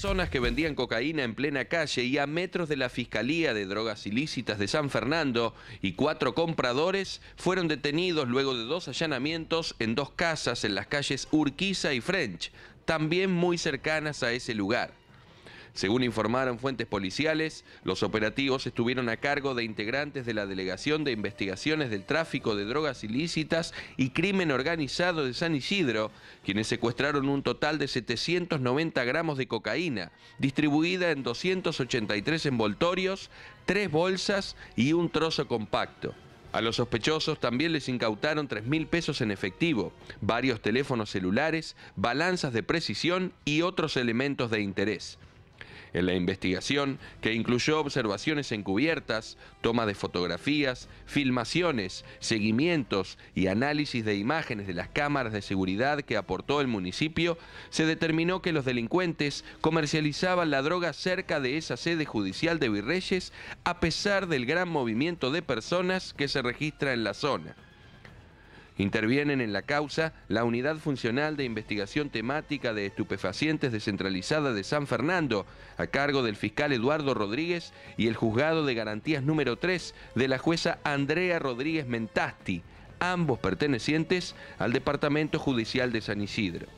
Personas que vendían cocaína en plena calle y a metros de la Fiscalía de Drogas Ilícitas de San Fernando y cuatro compradores fueron detenidos luego de dos allanamientos en dos casas en las calles Urquiza y French, también muy cercanas a ese lugar. Según informaron fuentes policiales, los operativos estuvieron a cargo de integrantes de la Delegación de Investigaciones del Tráfico de Drogas Ilícitas y Crimen Organizado de San Isidro, quienes secuestraron un total de 790 gramos de cocaína, distribuida en 283 envoltorios, tres bolsas y un trozo compacto. A los sospechosos también les incautaron 3.000 pesos en efectivo, varios teléfonos celulares, balanzas de precisión y otros elementos de interés en la investigación, que incluyó observaciones encubiertas, toma de fotografías, filmaciones, seguimientos y análisis de imágenes de las cámaras de seguridad que aportó el municipio, se determinó que los delincuentes comercializaban la droga cerca de esa sede judicial de Virreyes a pesar del gran movimiento de personas que se registra en la zona. Intervienen en la causa la Unidad Funcional de Investigación Temática de Estupefacientes Descentralizada de San Fernando, a cargo del fiscal Eduardo Rodríguez y el Juzgado de Garantías número 3 de la jueza Andrea Rodríguez Mentasti, ambos pertenecientes al Departamento Judicial de San Isidro.